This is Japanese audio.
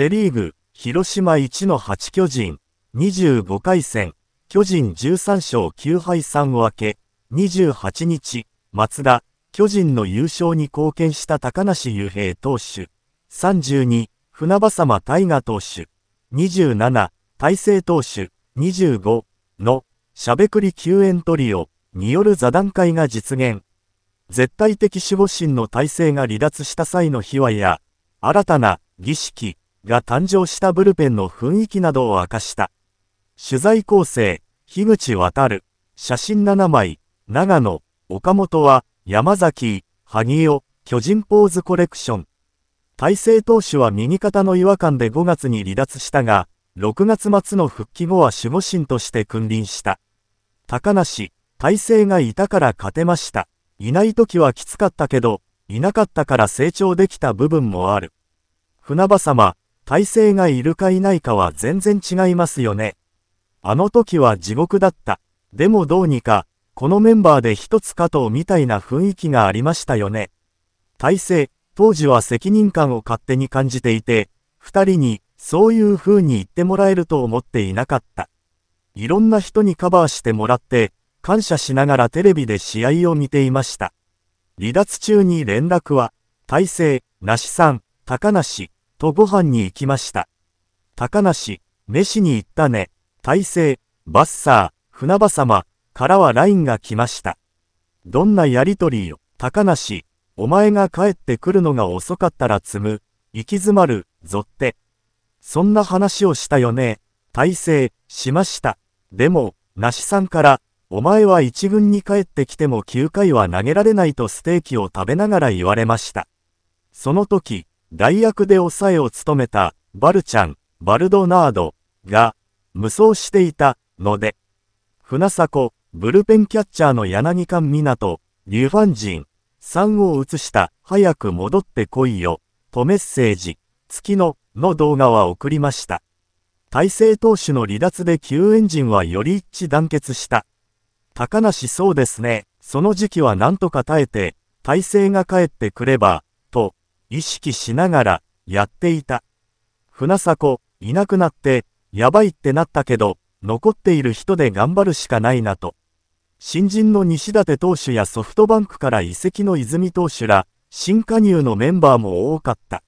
セ・リーグ、広島1の8巨人、25回戦、巨人13勝9敗3分け、28日、松田、巨人の優勝に貢献した高梨雄平投手、32、船場様大河投手、27、大勢投手、25の、しゃべくり救援トリオによる座談会が実現。絶対的守護神の体制が離脱した際の秘話や、新たな儀式、が誕生したブルペンの雰囲気などを明かした。取材構成、樋口渡写真7枚、長野、岡本は、山崎、萩尾、巨人ポーズコレクション。大勢投手は右肩の違和感で5月に離脱したが、6月末の復帰後は守護神として君臨した。高梨、大勢がいたから勝てました。いない時はきつかったけど、いなかったから成長できた部分もある。船場様、体制がいるかいないかは全然違いますよね。あの時は地獄だった。でもどうにか、このメンバーで一つ加藤みたいな雰囲気がありましたよね。体制、当時は責任感を勝手に感じていて、二人に、そういう風に言ってもらえると思っていなかった。いろんな人にカバーしてもらって、感謝しながらテレビで試合を見ていました。離脱中に連絡は、大勢、那須さん、高梨、とご飯に行きました。高梨、飯に行ったね、大勢、バッサー、船場様、からはラインが来ました。どんなやりとりよ、高梨、お前が帰ってくるのが遅かったら積む、行き詰まる、ぞって。そんな話をしたよね、大勢、しました。でも、梨さんから、お前は一軍に帰ってきても9回は投げられないとステーキを食べながら言われました。その時、代役で抑えを務めたバルチャン、バルドナードが無双していたので、船迫、ブルペンキャッチャーの柳間港、リュファンジン、3を移した早く戻ってこいよ、とメッセージ、月の、の動画は送りました。大勢投手の離脱で救援陣はより一致団結した。高梨そうですね、その時期はなんとか耐えて、体制が帰ってくれば、意識しながらやっていた。船迫、いなくなって、やばいってなったけど、残っている人で頑張るしかないなと。新人の西舘投手やソフトバンクから移籍の泉投手ら、新加入のメンバーも多かった。